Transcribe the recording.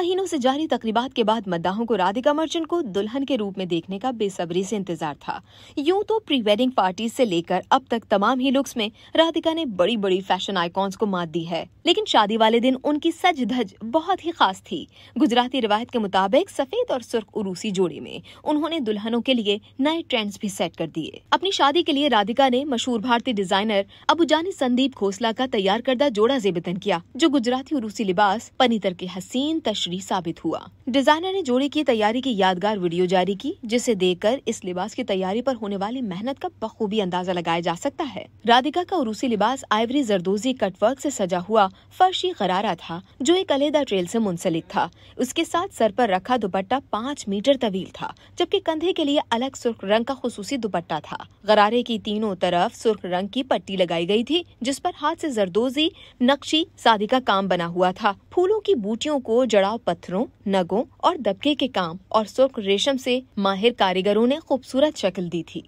महीनों से जारी तकरीबात के बाद मद्दाहों को राधिका मर्चेंट को दुल्हन के रूप में देखने का बेसब्री से इंतजार था यूं तो प्री वेडिंग पार्टी से लेकर अब तक तमाम ही लुक्स में राधिका ने बड़ी बड़ी फैशन आइकॉन्स को मात दी है लेकिन शादी वाले दिन उनकी सज धज बहुत ही खास थी गुजराती रिवायत के मुताबिक सफेद और सुर्ख उरूसी जोड़े में उन्होंने दुल्हनों के लिए नए ट्रेंड्स भी सेट कर दिए अपनी शादी के लिए राधिका ने मशहूर भारतीय डिजाइनर जानी संदीप खोसला का तैयार करदा जोड़ा जेबतन किया जो गुजराती उरूसी लिबास पनीतर के हसीन तश बेनिफिशरी साबित हुआ डिजाइनर ने जोड़ी की तैयारी की यादगार वीडियो जारी की जिसे देखकर इस लिबास की तैयारी पर होने वाली मेहनत का बखूबी अंदाजा लगाया जा सकता है राधिका का उरूसी लिबास आइवरी जरदोजी कटवर्क से सजा हुआ फर्शी गरारा था जो एक अलहदा ट्रेल से मुंसलिक था उसके साथ सर पर रखा दुपट्टा पाँच मीटर तवील था जबकि कंधे के लिए अलग सुर्ख रंग का खसूसी दुपट्टा था गरारे की तीनों तरफ सुर्ख रंग की पट्टी लगाई गई थी जिस पर हाथ से जरदोजी नक्शी सादी का काम बना हुआ था फूलों की बूटियों को जड़ाव पत्थरों नगों और दबके के काम और सुर्ख रेशम से माहिर कारीगरों ने खूबसूरत शक्ल दी थी